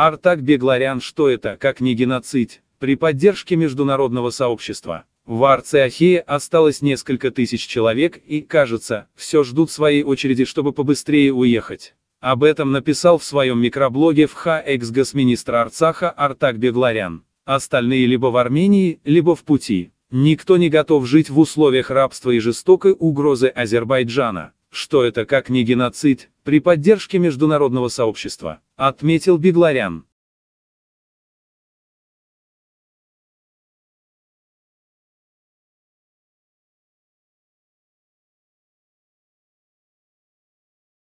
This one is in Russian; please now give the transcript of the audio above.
Артак Бегларян что это, как не геноцид, при поддержке международного сообщества. В Арцеахее осталось несколько тысяч человек и, кажется, все ждут своей очереди, чтобы побыстрее уехать. Об этом написал в своем микроблоге в ХА экс-госминистр Арцаха Артак Бегларян. Остальные либо в Армении, либо в пути. Никто не готов жить в условиях рабства и жестокой угрозы Азербайджана что это как не геноцид, при поддержке международного сообщества, отметил Бегларян.